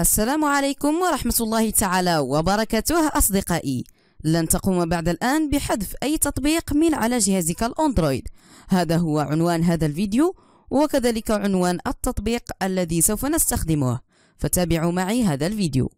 السلام عليكم ورحمة الله تعالى وبركاته أصدقائي لن تقوم بعد الآن بحذف أي تطبيق من على جهازك الأندرويد هذا هو عنوان هذا الفيديو وكذلك عنوان التطبيق الذي سوف نستخدمه فتابعوا معي هذا الفيديو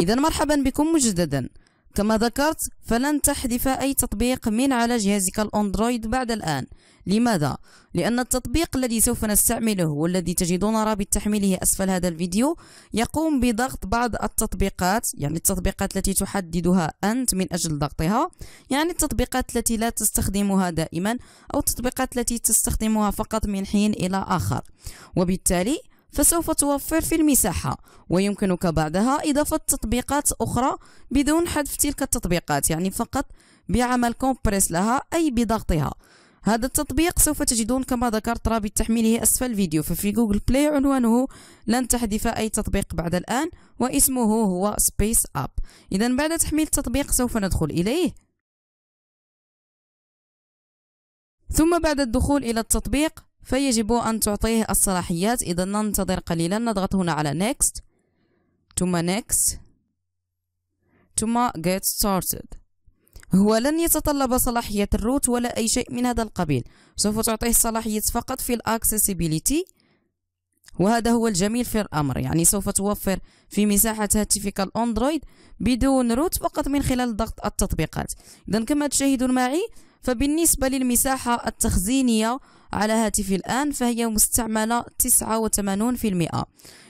إذا مرحبا بكم مجددا كما ذكرت فلن تحذف أي تطبيق من على جهازك الأندرويد بعد الآن لماذا؟ لأن التطبيق الذي سوف نستعمله والذي تجدون رابط تحميله أسفل هذا الفيديو يقوم بضغط بعض التطبيقات يعني التطبيقات التي تحددها أنت من أجل ضغطها يعني التطبيقات التي لا تستخدمها دائما أو التطبيقات التي تستخدمها فقط من حين إلى آخر وبالتالي فسوف توفر في المساحة ويمكنك بعدها إضافة تطبيقات أخرى بدون حذف تلك التطبيقات يعني فقط بعمل كومبريس لها أي بضغطها هذا التطبيق سوف تجدون كما ذكرت رابط تحميله أسفل الفيديو ففي جوجل بلاي عنوانه لن تحذف أي تطبيق بعد الآن واسمه هو سبيس أب إذا بعد تحميل التطبيق سوف ندخل إليه ثم بعد الدخول إلى التطبيق فيجب أن تعطيه الصلاحيات إذا ننتظر قليلا نضغط هنا على next ثم next ثم get started هو لن يتطلب صلاحية الروت ولا أي شيء من هذا القبيل سوف تعطيه صلاحية فقط في الاكسسبيليتي وهذا هو الجميل في الأمر يعني سوف توفر في مساحة هاتفك الأندرويد بدون روت فقط من خلال ضغط التطبيقات إذا كما تشاهدون معي فبالنسبة للمساحة التخزينية على هاتفي الآن فهي مستعملة 89%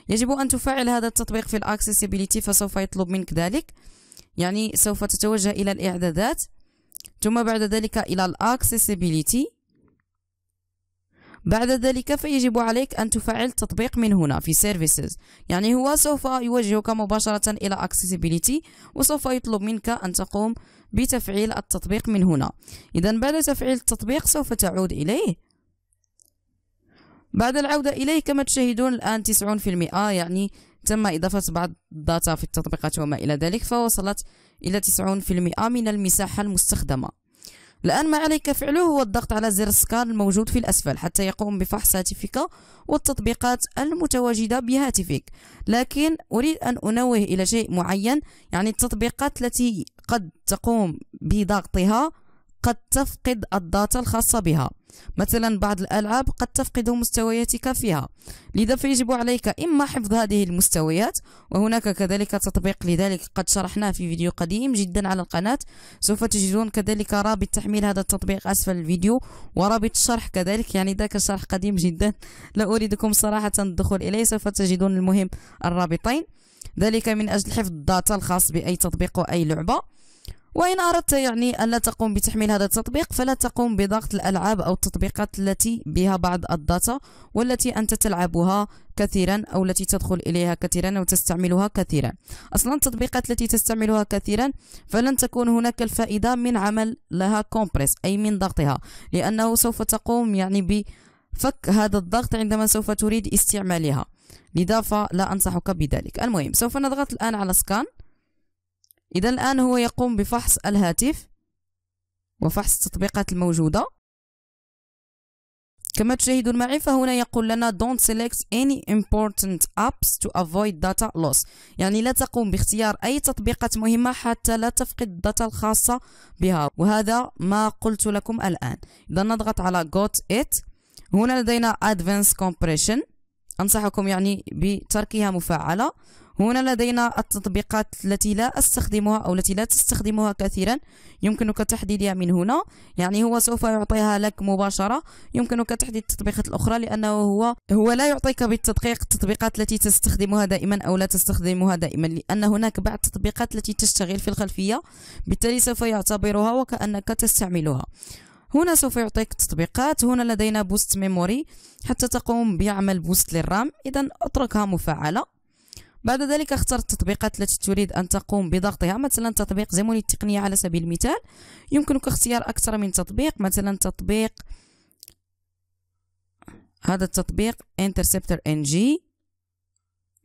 يجب أن تفعل هذا التطبيق في الأكسسبيليتي فسوف يطلب منك ذلك يعني سوف تتوجه إلى الإعدادات ثم بعد ذلك إلى الأكسسبيليتي بعد ذلك فيجب عليك أن تفعل التطبيق من هنا في Services يعني هو سوف يوجهك مباشرة إلى Accessibility وسوف يطلب منك أن تقوم بتفعيل التطبيق من هنا إذا بعد تفعيل التطبيق سوف تعود إليه بعد العودة إليه كما تشاهدون الآن 90% يعني تم إضافة بعض الداتا في التطبيقات وما إلى ذلك فوصلت إلى 90% من المساحة المستخدمة الآن ما عليك فعله هو الضغط على زر سكان الموجود في الأسفل حتى يقوم بفحص هاتفك والتطبيقات المتواجدة بهاتفك لكن أريد أن أنوه إلى شيء معين يعني التطبيقات التي قد تقوم بضغطها قد تفقد الداتا الخاصة بها مثلا بعض الألعاب قد تفقد مستوياتك فيها لذا فيجب عليك إما حفظ هذه المستويات وهناك كذلك تطبيق لذلك قد شرحناه في فيديو قديم جدا على القناة سوف تجدون كذلك رابط تحميل هذا التطبيق أسفل الفيديو ورابط الشرح كذلك يعني ذاك الشرح قديم جدا لا أريدكم صراحة الدخول إليه سوف تجدون المهم الرابطين ذلك من أجل حفظ الداتا الخاص بأي تطبيق وأي لعبة وإن أردت يعني ألا تقوم بتحميل هذا التطبيق فلا تقوم بضغط الألعاب أو التطبيقات التي بها بعض الداتا والتي أنت تلعبها كثيرا أو التي تدخل إليها كثيرا أو تستعملها كثيرا أصلا التطبيقات التي تستعملها كثيرا فلن تكون هناك الفائدة من عمل لها كومبريس أي من ضغطها لأنه سوف تقوم يعني بفك هذا الضغط عندما سوف تريد استعمالها لذا فلا أنصحك بذلك المهم سوف نضغط الآن على سكان إذا الآن هو يقوم بفحص الهاتف وفحص التطبيقات الموجودة كما تشاهدون معي فهنا يقول لنا don't select any important apps to avoid data loss يعني لا تقوم باختيار أي تطبيقات مهمة حتى لا تفقد الداتا الخاصة بها وهذا ما قلت لكم الآن إذا نضغط على got it هنا لدينا advanced compression أنصحكم يعني بتركها مفعلة هنا لدينا التطبيقات التي لا أستخدمها أو التي لا تستخدمها كثيرا يمكنك تحديدها من هنا يعني هو سوف يعطيها لك مباشرة يمكنك تحديد التطبيقات الأخرى لأنه هو هو لا يعطيك بالتدقيق التطبيقات التي تستخدمها دائما أو لا تستخدمها دائما لأن هناك بعض التطبيقات التي تشتغل في الخلفية بالتالي سوف يعتبرها وكأنك تستعملها هنا سوف يعطيك التطبيقات هنا لدينا بوست ميموري حتى تقوم بعمل بوست للرام إذا اتركها مفعلة بعد ذلك اختر التطبيقات التي تريد أن تقوم بضغطها مثلا تطبيق زيموني التقنية على سبيل المثال يمكنك اختيار أكثر من تطبيق مثلا تطبيق هذا التطبيق انترسبتر ان جي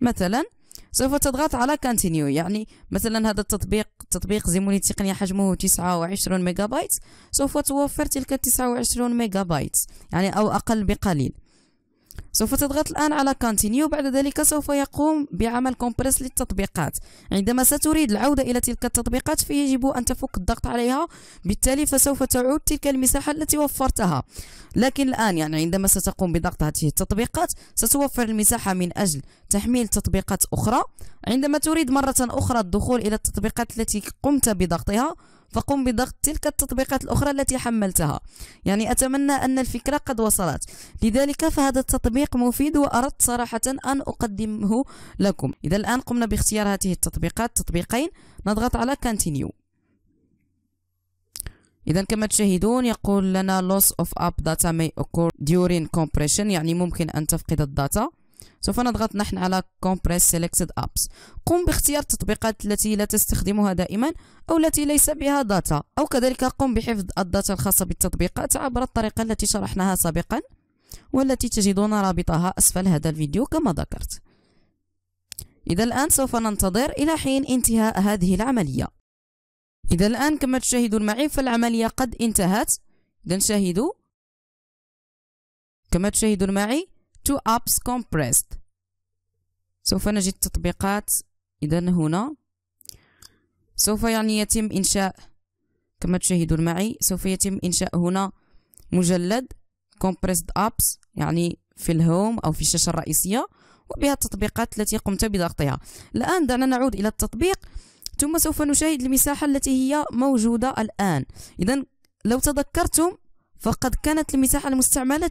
مثلا سوف تضغط على كونتينيو يعني مثلا هذا التطبيق تطبيق زيموني التقنية حجمه 29 ميجا بايت سوف توفر تلك 29 ميجا بايت يعني أو أقل بقليل سوف تضغط الآن على كونتينيو بعد ذلك سوف يقوم بعمل كومبريس للتطبيقات عندما ستريد العودة إلى تلك التطبيقات فيجب أن تفك الضغط عليها بالتالي فسوف تعود تلك المساحة التي وفرتها لكن الآن يعني عندما ستقوم بضغط هذه التطبيقات ستوفر المساحة من أجل تحميل تطبيقات أخرى عندما تريد مرة أخرى الدخول إلى التطبيقات التي قمت بضغطها فقم بضغط تلك التطبيقات الأخرى التي حملتها يعني أتمنى أن الفكرة قد وصلت لذلك فهذا التطبيق مفيد وأردت صراحة أن أقدمه لكم إذا الآن قمنا باختيار هذه التطبيقات تطبيقين نضغط على continue إذا كما تشاهدون يقول لنا loss of app data may occur during compression يعني ممكن أن تفقد الداتا سوف نضغط نحن على Compress Selected Apps قم باختيار التطبيقات التي لا تستخدمها دائما أو التي ليس بها داتا أو كذلك قم بحفظ الداتا الخاصة بالتطبيقات عبر الطريقة التي شرحناها سابقا والتي تجدون رابطها أسفل هذا الفيديو كما ذكرت إذا الآن سوف ننتظر إلى حين انتهاء هذه العملية إذا الآن كما تشاهدون معي فالعملية قد انتهت إذا شاهدوا كما تشاهدون معي تو ابس كومبريست سوف نجد تطبيقات اذا هنا سوف يعني يتم انشاء كما تشاهدون معي سوف يتم انشاء هنا مجلد compressed ابس يعني في الهوم او في الشاشه الرئيسيه وبها التطبيقات التي قمت بضغطها الان دعنا نعود الى التطبيق ثم سوف نشاهد المساحه التي هي موجوده الان اذا لو تذكرتم فقد كانت المساحة المستعملة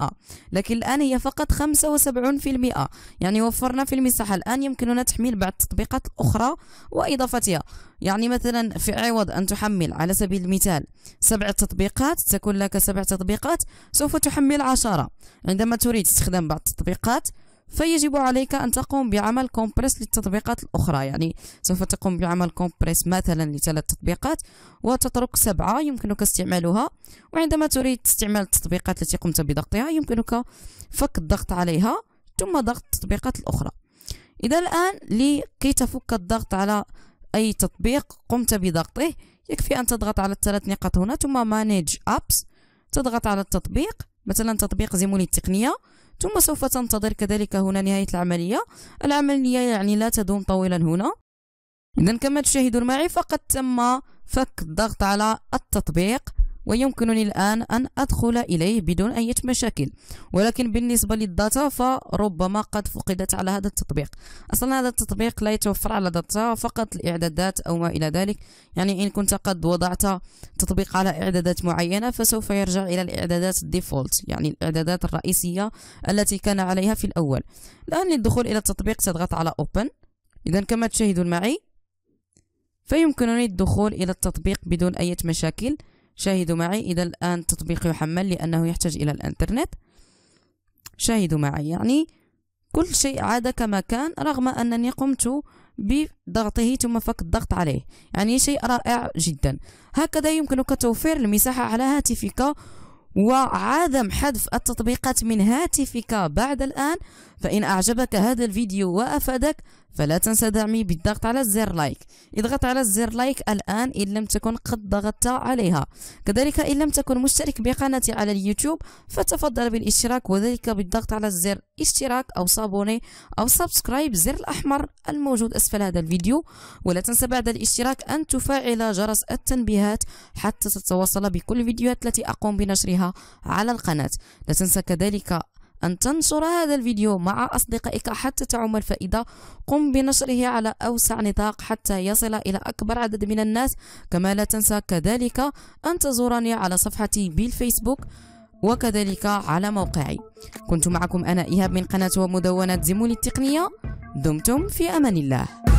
90% لكن الآن هي فقط 75% يعني وفرنا في المساحة الآن يمكننا تحميل بعض التطبيقات الأخرى وإضافتها يعني مثلا في عوض أن تحمل على سبيل المثال سبع تطبيقات تكون لك سبع تطبيقات سوف تحمل عشرة عندما تريد استخدام بعض التطبيقات فيجب عليك أن تقوم بعمل كومبريس للتطبيقات الأخرى يعني سوف تقوم بعمل كومبريس مثلا لثلاث تطبيقات وتترك سبعة يمكنك استعمالها وعندما تريد استعمال التطبيقات التي قمت بضغطها يمكنك فك الضغط عليها ثم ضغط التطبيقات الأخرى إذا الآن لكي تفك الضغط على أي تطبيق قمت بضغطه يكفي أن تضغط على الثلاث نقاط هنا ثم مانج أبس تضغط على التطبيق مثلا تطبيق زيمولي التقنية ثم سوف تنتظر كذلك هنا نهاية العملية العملية يعني لا تدوم طويلا هنا إذا كما تشاهدون معي فقد تم فك الضغط على التطبيق ويمكنني الآن أن أدخل إليه بدون أي مشاكل ولكن بالنسبة للداتا فربما قد فقدت على هذا التطبيق أصلا هذا التطبيق لا يتوفر على داتا فقط الإعدادات أو ما إلى ذلك يعني إن كنت قد وضعت تطبيق على إعدادات معينة فسوف يرجع إلى الإعدادات الديفولت يعني الإعدادات الرئيسية التي كان عليها في الأول الآن للدخول إلى التطبيق تضغط على Open إذا كما تشاهدون معي فيمكنني الدخول إلى التطبيق بدون أي مشاكل شاهدوا معي إذا الآن تطبيق يحمل لأنه يحتاج إلى الإنترنت شاهدوا معي يعني كل شيء عاد كما كان رغم أنني قمت بضغطه ثم فك الضغط عليه يعني شيء رائع جدا هكذا يمكنك توفير المساحة على هاتفك وعدم حذف التطبيقات من هاتفك بعد الآن فإن أعجبك هذا الفيديو وأفادك فلا تنسى دعمي بالضغط على زر لايك اضغط على زر لايك الآن إن لم تكن قد ضغطت عليها كذلك إن لم تكن مشترك بقناتي على اليوتيوب فتفضل بالاشتراك وذلك بالضغط على زر اشتراك أو صابوني أو سبسكرايب زر الأحمر الموجود أسفل هذا الفيديو ولا تنسى بعد الاشتراك أن تفعل جرس التنبيهات حتى تتواصل بكل الفيديوهات التي أقوم بنشرها على القناة لا تنسى كذلك أن تنشر هذا الفيديو مع أصدقائك حتى تعم الفائدة قم بنشره على أوسع نطاق حتى يصل إلى أكبر عدد من الناس كما لا تنسى كذلك أن تزورني على صفحتي بالفيسبوك وكذلك على موقعي كنت معكم أنا إيهاب من قناة ومدونة زمول التقنية دمتم في أمان الله